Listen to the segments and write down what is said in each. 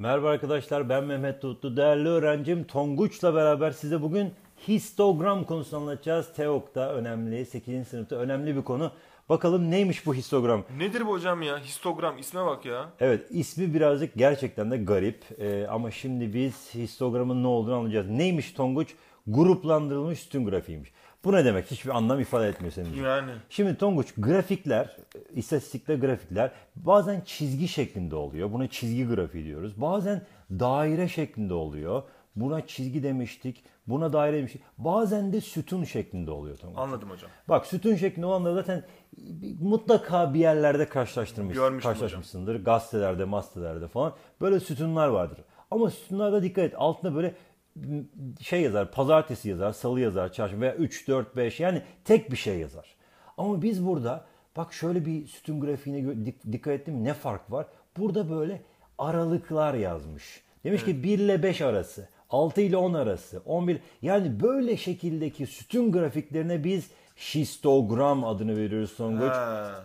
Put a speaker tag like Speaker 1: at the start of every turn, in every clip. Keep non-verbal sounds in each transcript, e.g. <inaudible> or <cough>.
Speaker 1: Merhaba arkadaşlar ben Mehmet Tutlu. Değerli öğrencim Tonguç'la beraber size bugün histogram konusunu anlatacağız. TEOK'ta önemli, 8. sınıfta önemli bir konu. Bakalım neymiş bu histogram?
Speaker 2: Nedir bu hocam ya? Histogram isme bak ya.
Speaker 1: Evet ismi birazcık gerçekten de garip ee, ama şimdi biz histogramın ne olduğunu anlayacağız. Neymiş Tonguç? Gruplandırılmış sütun grafiğiymiş. Bu ne demek? Hiçbir anlam ifade etmiyor senin için. Yani. Şimdi Tonguç grafikler, istatistikte grafikler bazen çizgi şeklinde oluyor. Buna çizgi grafiği diyoruz. Bazen daire şeklinde oluyor. Buna çizgi demiştik. Buna daire demiştik. Bazen de sütun şeklinde oluyor Tonguç. Anladım hocam. Bak sütun şeklinde olanları zaten mutlaka bir yerlerde karşılaştırmış, Görmüştüm karşılaşmışsındır. Hocam. Gazetelerde, mastelerde falan. Böyle sütunlar vardır. Ama sütunlarda dikkat et. Altında böyle şey yazar, pazartesi yazar, salı yazar, çarşamba veya 3, 4, 5 yani tek bir şey yazar. Ama biz burada bak şöyle bir sütun grafiğine dikkat ettim ne fark var? Burada böyle aralıklar yazmış. Demiş ki 1 ile 5 arası, 6 ile 10 arası, 11 yani böyle şekildeki sütun grafiklerine biz histogram adını veriyoruz Songoç.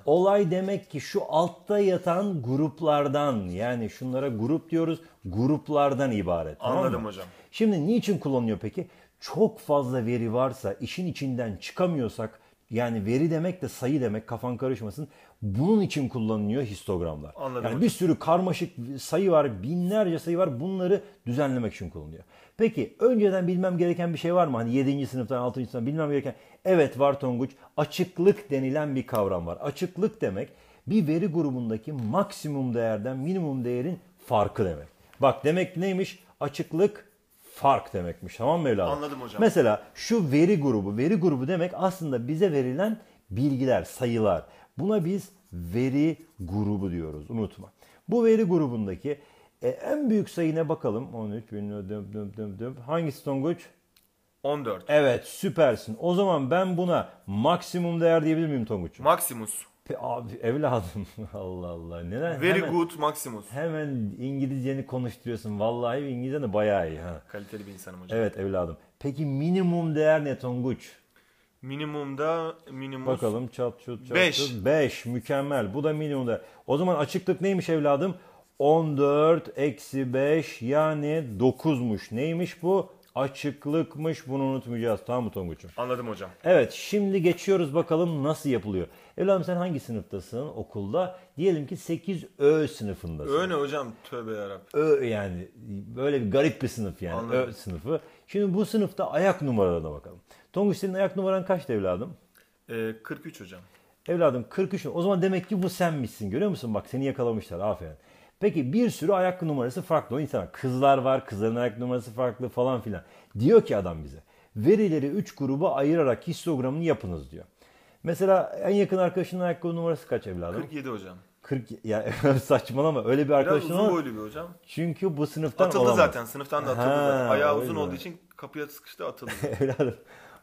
Speaker 1: Olay demek ki şu altta yatan gruplardan yani şunlara grup diyoruz gruplardan ibaret. Anladım tamam hocam. Şimdi niçin kullanıyor peki? Çok fazla veri varsa işin içinden çıkamıyorsak yani veri demek de sayı demek kafan karışmasın. Bunun için kullanılıyor histogramlar. Anladım. Yani bir sürü karmaşık sayı var, binlerce sayı var. Bunları düzenlemek için kullanılıyor. Peki önceden bilmem gereken bir şey var mı? Hani 7. sınıftan 6. sınıftan bilmem gereken. Evet var Tonguç. Açıklık denilen bir kavram var. Açıklık demek bir veri grubundaki maksimum değerden minimum değerin farkı demek. Bak demek neymiş? Açıklık fark demekmiş tamam mı evladım? Anladım hocam. Mesela şu veri grubu, veri grubu demek aslında bize verilen bilgiler, sayılar. Buna biz veri grubu diyoruz unutma. Bu veri grubundaki e, en büyük sayına bakalım. 13 bin düm düm düm düm. Hangisi Tonguç? 14. Evet süpersin. O zaman ben buna maksimum değer diyebilir miyim Tonguç? Maximus abi evladım <laughs> Allah Allah. Neden? Very hemen, good Maximus. Hemen İngilizceni konuşturuyorsun. Vallahi İngilizce de bayağı iyi. Ha. Kaliteli bir insanım hocam. Evet evladım. Peki minimum değer ne Tonguç? Minimumda minimum. Bakalım çat çut çat 5. 5 mükemmel. Bu da minimum değer. O zaman açıklık neymiş evladım? 14 eksi 5 yani 9'muş. Neymiş bu? açıklıkmış bunu unutmayacağız tamam mı Tonguç'um? Anladım hocam. Evet şimdi geçiyoruz bakalım nasıl yapılıyor. Evladım sen hangi sınıftasın okulda? Diyelim ki 8 Ö sınıfındasın.
Speaker 2: Ö ne hocam? Tövbe yarabbim.
Speaker 1: Ö yani böyle bir garip bir sınıf yani Anladım. Ö sınıfı. Şimdi bu sınıfta ayak numaralarına bakalım. Tonguç senin ayak numaran kaçtı evladım?
Speaker 2: Ee, 43 hocam.
Speaker 1: Evladım 43 o zaman demek ki bu sen misin görüyor musun? Bak seni yakalamışlar aferin. Peki bir sürü ayak numarası farklı o insanlar. Kızlar var, kızların ayak numarası farklı falan filan. Diyor ki adam bize verileri 3 gruba ayırarak histogramını yapınız diyor. Mesela en yakın arkadaşının ayakkabı numarası kaç evladım? 47 hocam. 40 ya <laughs> saçmalama öyle bir arkadaşın Biraz uzun boylu bir hocam. Çünkü bu sınıftan atıldı olamaz. zaten. Sınıftan da atıldı. Ha, Ayağı uzun olduğu için
Speaker 2: kapıya sıkıştı <laughs> atıldı. evladım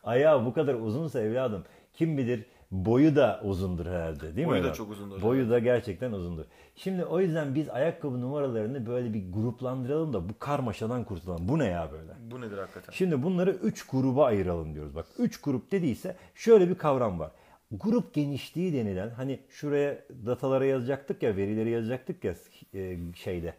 Speaker 1: ayağı bu kadar uzunsa evladım kim bilir Boyu da uzundur herhalde değil Boyu mi? Boyu da çok uzundur. Boyu da gerçekten uzundur. Şimdi o yüzden biz ayakkabı numaralarını böyle bir gruplandıralım da bu karmaşadan kurtulalım. Bu ne ya böyle? Bu nedir hakikaten? Şimdi bunları 3 gruba ayıralım diyoruz. Bak 3 grup dediyse şöyle bir kavram var. Grup genişliği denilen hani şuraya datalara yazacaktık ya verileri yazacaktık ya e, şeyde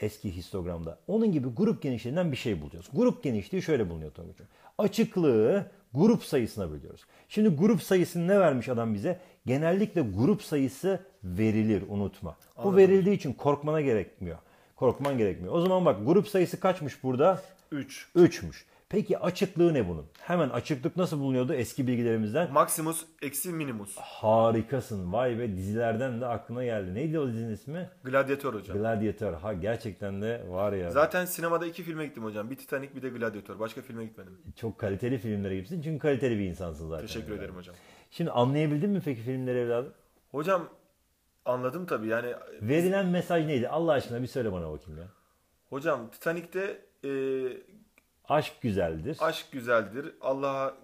Speaker 1: eski histogramda. Onun gibi grup genişliğinden bir şey bulacağız. Grup genişliği şöyle bulunuyor Tonguç'um. Açıklığı grup sayısına bölüyoruz. Şimdi grup sayısını ne vermiş adam bize? Genellikle grup sayısı verilir unutma. Anladım. Bu verildiği için korkmana gerekmiyor. Korkman gerekmiyor. O zaman bak grup sayısı kaçmış burada? 3. 3'müş. Peki açıklığı ne bunun? Hemen açıklık nasıl bulunuyordu eski bilgilerimizden? Maximus eksi minimus. Harikasın. Vay be dizilerden de aklına geldi. Neydi o dizinin ismi?
Speaker 2: Gladiator hocam.
Speaker 1: Gladiator. Ha gerçekten de var ya. Zaten
Speaker 2: sinemada iki filme gittim hocam. Bir Titanic bir de Gladiator. Başka filme gitmedim.
Speaker 1: Çok kaliteli filmlere gitsin. Çünkü kaliteli bir insansın zaten. Teşekkür ederim hocam. Şimdi anlayabildin mi peki filmleri evladım? Hocam anladım tabii yani. Verilen mesaj neydi? Allah aşkına bir söyle bana bakayım ya.
Speaker 2: Hocam Titanic'te e,
Speaker 1: Aşk güzeldir. Aşk
Speaker 2: güzeldir. Allah'a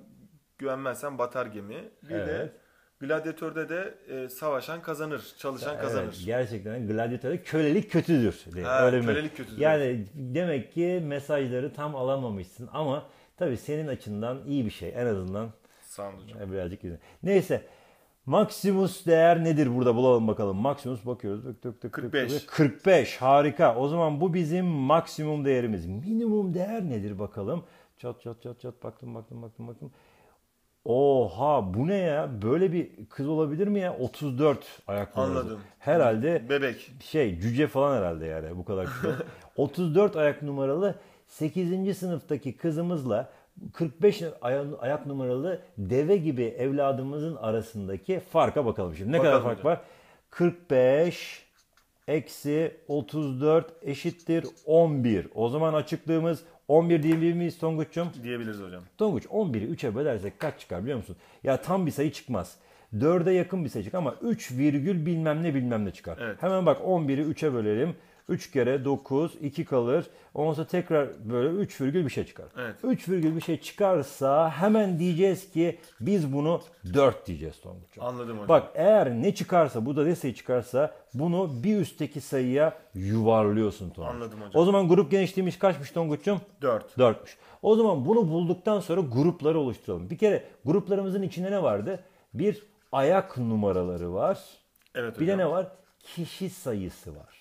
Speaker 2: güvenmezsen batar gemi. Bir evet. de gladyatörde de e, savaşan kazanır, çalışan evet, kazanır.
Speaker 1: Gerçekten gladyatörde kölelik kötüdür. Diye. Ha, Öyle kölelik mi? kötüdür. Yani demek ki mesajları tam alamamışsın ama tabii senin açından iyi bir şey en azından. Sağ olun hocam. E, birazcık güzel. Neyse. Maximus değer nedir burada bulalım bakalım. Maximus bakıyoruz. Tık tık tık 45. 45 harika. O zaman bu bizim maksimum değerimiz. Minimum değer nedir bakalım. Çat çat çat çat baktım baktım baktım baktım. Oha bu ne ya? Böyle bir kız olabilir mi ya? 34 ayak numarası. Anladım. Herhalde bebek. Şey cüce falan herhalde yani bu kadar. 34 <laughs> ayak numaralı 8. sınıftaki kızımızla 45 ayak numaralı deve gibi evladımızın arasındaki farka bakalım şimdi. Ne bakalım kadar fark var? 45 eksi 34 eşittir 11. O zaman açıklığımız 11 diyebilir miyiz Tonguç'cum? Diyebiliriz hocam. Tonguç 11'i 3'e bölersek kaç çıkar biliyor musun? Ya tam bir sayı çıkmaz. 4'e yakın bir sayı çıkar ama 3 virgül bilmem ne bilmem ne çıkar. Evet. Hemen bak 11'i 3'e bölelim. 3 kere 9, 2 kalır. Ondan sonra tekrar böyle 3 virgül bir şey çıkar. Evet. 3 virgül bir şey çıkarsa hemen diyeceğiz ki biz bunu 4 diyeceğiz Tonguç'um.
Speaker 2: Anladım hocam. Bak
Speaker 1: eğer ne çıkarsa bu da ne sayı çıkarsa bunu bir üstteki sayıya yuvarlıyorsun Tonguç. Anladım hocam. O zaman grup genişliğimiz kaçmış Tonguç'um? 4. 4'müş. O zaman bunu bulduktan sonra grupları oluşturalım. Bir kere gruplarımızın içinde ne vardı? Bir ayak numaraları var. Evet hocam. Bir de ne var? Kişi sayısı var.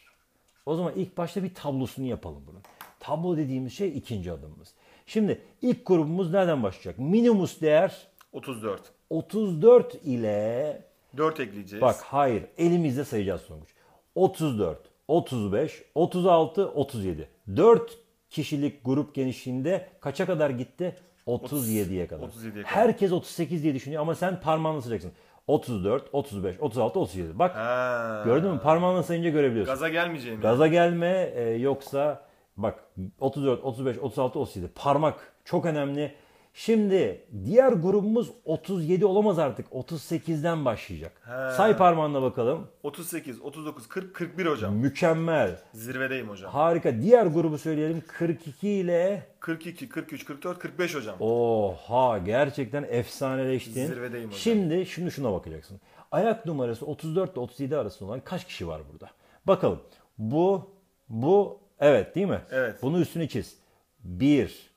Speaker 1: O zaman ilk başta bir tablosunu yapalım bunun. Tablo dediğimiz şey ikinci adımımız. Şimdi ilk grubumuz nereden başlayacak? Minimus değer 34. 34 ile 4 ekleyeceğiz. Bak hayır elimizde sayacağız sonuç. 34, 35, 36, 37. 4 kişilik grup genişliğinde kaça kadar gitti? 37'ye kadar. 37'ye kadar. Herkes 38 diye düşünüyor ama sen parmağını sıcaksın. 34, 35, 36, 37.
Speaker 2: Bak ha. gördün
Speaker 1: mü? Parmağınla sayınca görebiliyorsun. Gaza
Speaker 2: gelmeyeceğim. Gaza
Speaker 1: gelme e, yoksa bak 34, 35, 36, 37. Parmak çok önemli. Şimdi diğer grubumuz 37 olamaz artık. 38'den başlayacak. He. Say parmağınla bakalım. 38, 39, 40, 41 hocam. Mükemmel.
Speaker 2: Zirvedeyim hocam. Harika.
Speaker 1: Diğer grubu söyleyelim. 42 ile
Speaker 2: 42, 43, 44, 45 hocam.
Speaker 1: Oha gerçekten efsaneleştin. Zirvedeyim hocam. Şimdi şimdi şuna bakacaksın. Ayak numarası 34 ile 37 arasında olan kaç kişi var burada? Bakalım. Bu bu evet değil mi? Evet. Bunu üstüne çiz. 1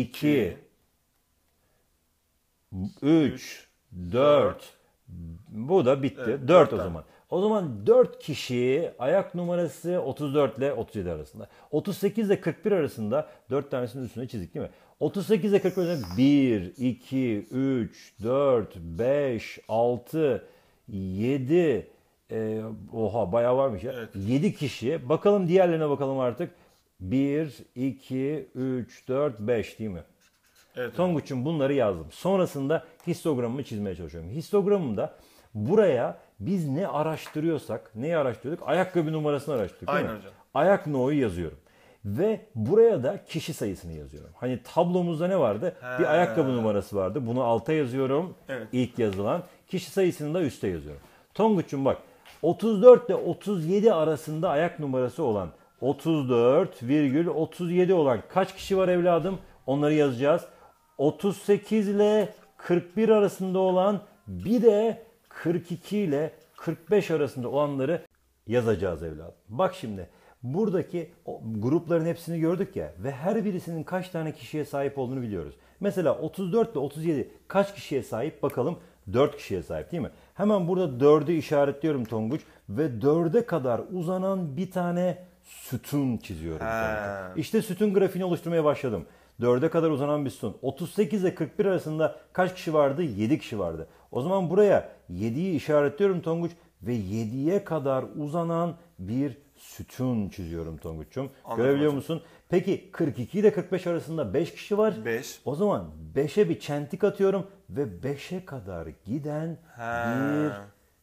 Speaker 1: 2, 3, 4. Bu da bitti. Evet, o zaman. O zaman 4 kişi ayak numarası 34 ile 37 arasında. 38 ile 41 arasında 4 tanesinin üstüne çizik değil mi? 38 ile 41 arasında 1, 2, 3, 4, 5, 6, 7, e, oha bayağı varmış ya. Evet. 7 kişi. Bakalım diğerlerine bakalım artık. 1, 2, 3, 4, 5 değil mi? Evet. Tonguç'un bunları yazdım. Sonrasında histogramımı çizmeye çalışıyorum. Histogramımda buraya biz ne araştırıyorsak, neyi araştırıyorduk? Ayakkabı numarasını araştırdık Aynen hocam. Ayak no'yu yazıyorum. Ve buraya da kişi sayısını yazıyorum. Hani tablomuzda ne vardı? He. Bir ayakkabı numarası vardı. Bunu alta yazıyorum. Evet. İlk yazılan. Kişi sayısını da üste yazıyorum. Tonguç'un bak 34 ile 37 arasında ayak numarası olan 34,37 olan kaç kişi var evladım? Onları yazacağız. 38 ile 41 arasında olan bir de 42 ile 45 arasında olanları yazacağız evladım. Bak şimdi buradaki grupların hepsini gördük ya ve her birisinin kaç tane kişiye sahip olduğunu biliyoruz. Mesela 34 ile 37 kaç kişiye sahip bakalım? 4 kişiye sahip değil mi? Hemen burada 4'ü işaretliyorum Tonguç ve 4'e kadar uzanan bir tane sütun çiziyorum. İşte sütun grafiğini oluşturmaya başladım. 4'e kadar uzanan bir sütun. 38 ile 41 arasında kaç kişi vardı? 7 kişi vardı. O zaman buraya 7'yi işaretliyorum Tonguç ve 7'ye kadar uzanan bir sütun çiziyorum Tonguç'um. Görebiliyor hocam. musun? Peki 42 ile 45 arasında 5 kişi var. 5. O zaman 5'e bir çentik atıyorum ve 5'e kadar giden
Speaker 2: He. bir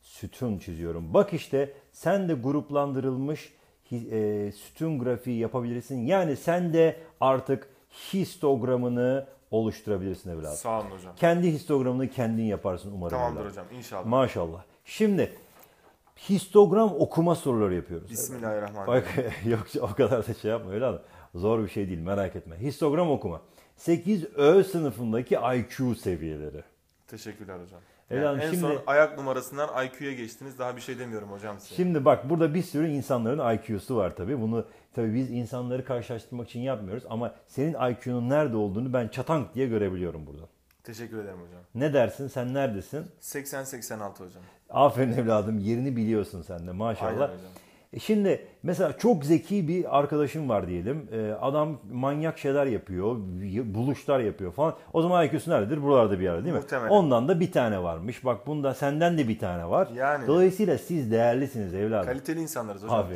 Speaker 1: sütun çiziyorum. Bak işte sen de gruplandırılmış e, sütun grafiği yapabilirsin. Yani sen de artık histogramını oluşturabilirsin evladım. Sağ olun hocam. Kendi histogramını kendin yaparsın umarım. Tamamdır evladım. hocam inşallah. Maşallah. Şimdi histogram okuma soruları yapıyoruz. Bismillahirrahmanirrahim. Bak, <laughs> yok o kadar da şey yapma öyle adam. Zor bir şey değil merak etme. Histogram okuma. 8 Ö sınıfındaki IQ seviyeleri. Teşekkürler hocam. Yani en şimdi, son
Speaker 2: ayak numarasından IQ'ya geçtiniz. Daha bir şey demiyorum hocam size.
Speaker 1: Şimdi bak burada bir sürü insanların IQ'su var tabii. Bunu tabii biz insanları karşılaştırmak için yapmıyoruz. Ama senin IQ'nun nerede olduğunu ben çatank diye görebiliyorum buradan.
Speaker 2: Teşekkür ederim hocam.
Speaker 1: Ne dersin? Sen neredesin?
Speaker 2: 80-86 hocam.
Speaker 1: Aferin evladım. Yerini biliyorsun sen de maşallah. Aynen hocam. E şimdi mesela çok zeki bir arkadaşım var diyelim. E, adam manyak şeyler yapıyor, buluşlar yapıyor falan. O zaman IQ'su nerededir? Buralarda bir yerde değil mi? Muhtemelen. Ondan da bir tane varmış. Bak bunda senden de bir tane var. Yani. Dolayısıyla siz değerlisiniz evladım. Kaliteli insanlarız hocam.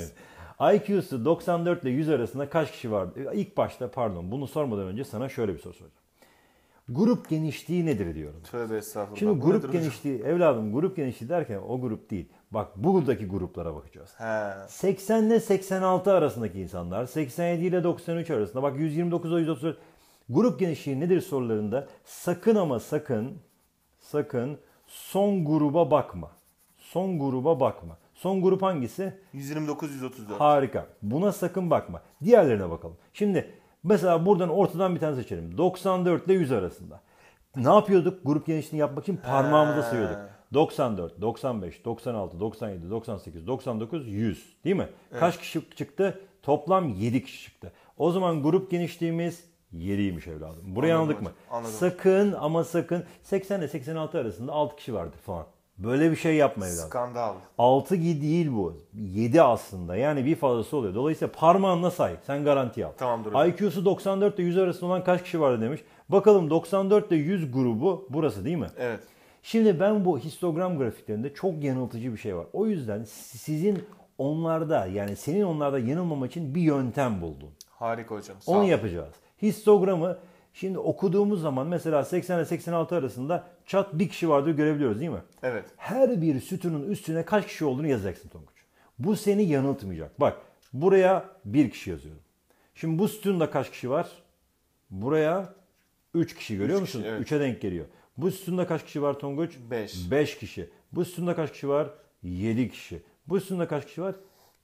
Speaker 1: Abi. IQ'su 94 ile 100 arasında kaç kişi var? İlk başta pardon bunu sormadan önce sana şöyle bir soru soracağım. Grup genişliği nedir diyorum. Tövbe estağfurullah. Şimdi grup nedir genişliği hocam? evladım grup genişliği derken o grup değil. Bak buradaki gruplara bakacağız. He. 80 ile 86 arasındaki insanlar, 87 ile 93 arasında bak 129 ile 134 grup genişliği nedir sorularında sakın ama sakın sakın son gruba bakma. Son gruba bakma. Son grup hangisi? 129 134. Harika. Buna sakın bakma. Diğerlerine bakalım. Şimdi Mesela buradan ortadan bir tane seçelim. 94 ile 100 arasında. Ne yapıyorduk? Grup genişliğini yapmak için parmağımıza sayıyorduk. 94, 95, 96, 97, 98, 99, 100 değil mi? Evet. Kaç kişi çıktı? Toplam 7 kişi çıktı. O zaman grup genişliğimiz 7'ymiş evladım. Burayı anladık mı? Anladım. Sakın ama sakın 80 ile 86 arasında 6 kişi vardı falan. Böyle bir şey yapma evladım. Skandal. 6 değil bu. 7 aslında. Yani bir fazlası oluyor. Dolayısıyla parmağınla say. Sen garanti al. Tamamdır. hocam. IQ'su 94 ile 100 arasında olan kaç kişi vardı demiş. Bakalım 94 ile 100 grubu burası değil mi? Evet. Şimdi ben bu histogram grafiklerinde çok yanıltıcı bir şey var. O yüzden sizin onlarda yani senin onlarda yanılmamak için bir yöntem buldum.
Speaker 2: Harika hocam. Sağ Onu
Speaker 1: yapacağız. Histogramı Şimdi okuduğumuz zaman mesela 80 ile 86 arasında çat bir kişi vardır görebiliyoruz değil mi? Evet. Her bir sütunun üstüne kaç kişi olduğunu yazacaksın Tonguç. Bu seni yanıltmayacak. Bak buraya bir kişi yazıyorum. Şimdi bu sütunda kaç kişi var? Buraya 3 kişi görüyor üç musun? 3'e evet. denk geliyor. Bu sütunda kaç kişi var Tonguç? 5. 5 kişi. Bu sütunda kaç kişi var? 7 kişi. Bu sütunda kaç kişi var?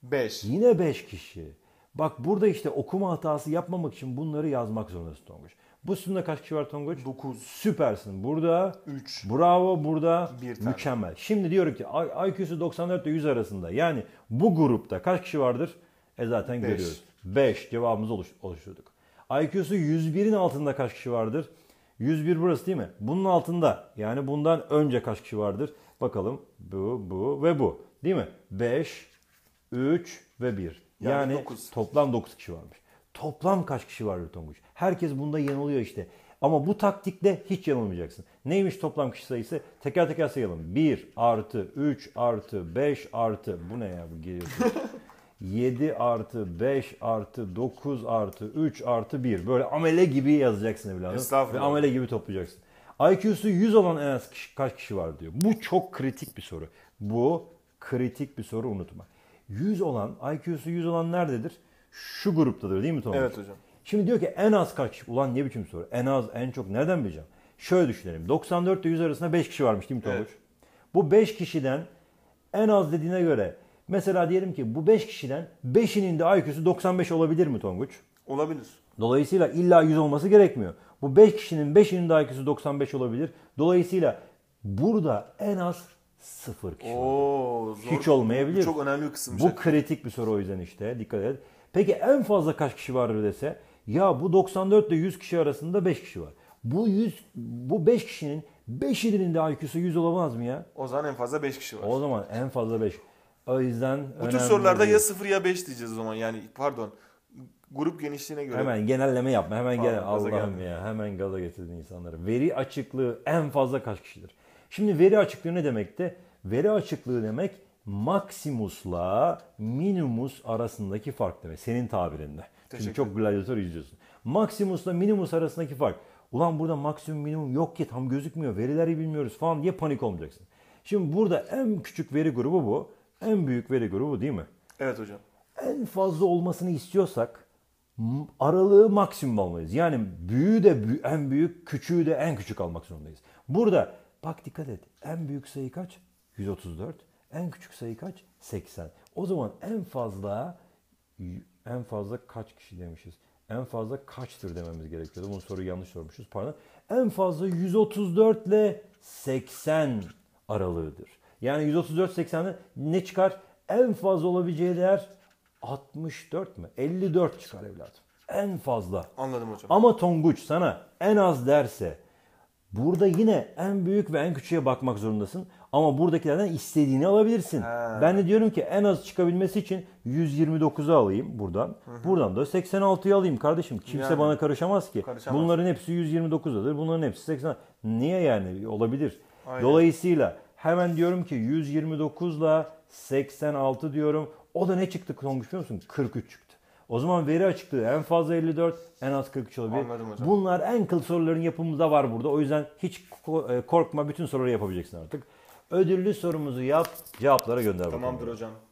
Speaker 1: 5. Yine 5 kişi. Bak burada işte okuma hatası yapmamak için bunları yazmak zorundasın Tonguç. Bu sütunda kaç kişi var Tonguç? 9. Süpersin. Burada 3. Bravo burada. Bir tane. Mükemmel. Şimdi diyorum ki IQ'su 94 ile 100 arasında. Yani bu grupta kaç kişi vardır? E zaten Beş. görüyoruz. 5 cevabımızı oluş oluşturduk. IQ'su 101'in altında kaç kişi vardır? 101 burası değil mi? Bunun altında yani bundan önce kaç kişi vardır? Bakalım bu, bu ve bu. Değil mi? 5, 3 ve 1. Yani, yani 9. toplam 9 kişi varmış. Toplam kaç kişi var Lutonguç? Herkes bunda yanılıyor işte. Ama bu taktikle hiç yanılmayacaksın. Neymiş toplam kişi sayısı? Teker teker sayalım. 1 artı 3 artı 5 artı bu ne ya bu geliyor. 7 <laughs> artı 5 artı 9 artı 3 artı 1. Böyle amele gibi yazacaksın evladım. Ve amele gibi toplayacaksın. IQ'su 100 olan en az kişi, kaç kişi var diyor. Bu çok kritik bir soru. Bu kritik bir soru unutma. 100 olan, IQ'su 100 olan nerededir? şu gruptadır değil mi Tomaş? Evet hocam. Şimdi diyor ki en az kaç kişi? Ulan ne biçim soru? En az, en çok nereden bileceğim? Şöyle düşünelim. 94 ile 100 arasında 5 kişi varmış değil mi Tomaş? Evet. Bu 5 kişiden en az dediğine göre mesela diyelim ki bu 5 kişiden 5'inin de IQ'su 95 olabilir mi Tonguç? Olabilir. Dolayısıyla illa 100 olması gerekmiyor. Bu 5 kişinin 5'inin de IQ'su 95 olabilir. Dolayısıyla burada en az sıfır kişi. Oo, zor. Hiç olmayabilir. Bu çok önemli bir kısım. Bu şey. kritik bir soru o yüzden işte. Dikkat edin. Peki en fazla kaç kişi var dese ya bu 94 ile 100 kişi arasında 5 kişi var. Bu 100 bu 5 kişinin 5'inin de IQ'su 100 olamaz mı ya?
Speaker 2: O zaman en fazla 5 kişi
Speaker 1: var. O zaman en fazla 5. O yüzden Bu tür sorularda değil. ya
Speaker 2: 0 ya 5 diyeceğiz o zaman. Yani pardon grup genişliğine göre. Hemen
Speaker 1: genelleme yapma. Hemen gel Allah'ım ya. Hemen gaza getirdin insanları. Veri açıklığı en fazla kaç kişidir? Şimdi veri açıklığı ne demekti? Veri açıklığı demek Maximus'la Minimus arasındaki fark demek. Senin tabirinde. Çünkü çok gladyatör izliyorsun. Maximus'la Minimus arasındaki fark. Ulan burada maksimum minimum yok ki tam gözükmüyor. Verileri bilmiyoruz falan diye panik olmayacaksın. Şimdi burada en küçük veri grubu bu. En büyük veri grubu değil mi? Evet hocam. En fazla olmasını istiyorsak aralığı maksimum almalıyız. Yani büyüğü de en büyük, küçüğü de en küçük almak zorundayız. Burada bak dikkat et. En büyük sayı kaç? 134. En küçük sayı kaç? 80. O zaman en fazla en fazla kaç kişi demişiz? En fazla kaçtır dememiz gerekiyordu. Bunu soruyu yanlış sormuşuz. Pardon. En fazla 134 ile 80 aralığıdır. Yani 134 80'de ne çıkar? En fazla olabileceği değer 64 mi? 54 çıkar evladım. En fazla. Anladım hocam. Ama Tonguç sana en az derse Burada yine en büyük ve en küçüğe bakmak zorundasın. Ama buradakilerden istediğini alabilirsin. He. Ben de diyorum ki en az çıkabilmesi için 129'u alayım buradan. Hı hı. Buradan da 86'yı alayım kardeşim. Kimse yani, bana karışamaz ki. Karışamaz. Bunların hepsi 129'dadır. Bunların hepsi 80. Niye yani? Olabilir. Aynen. Dolayısıyla hemen diyorum ki 129'la 86 diyorum. O da ne çıktı Tonguç biliyor musun? 43 çıktı. O zaman veri açıklığı en fazla 54, en az 43 olabilir. Anladım hocam. Bunlar en kıl soruların yapımında var burada. O yüzden hiç e, korkma bütün soruları yapabileceksin artık. Ödüllü sorumuzu yap, cevaplara gönder Tamamdır bakalım. hocam.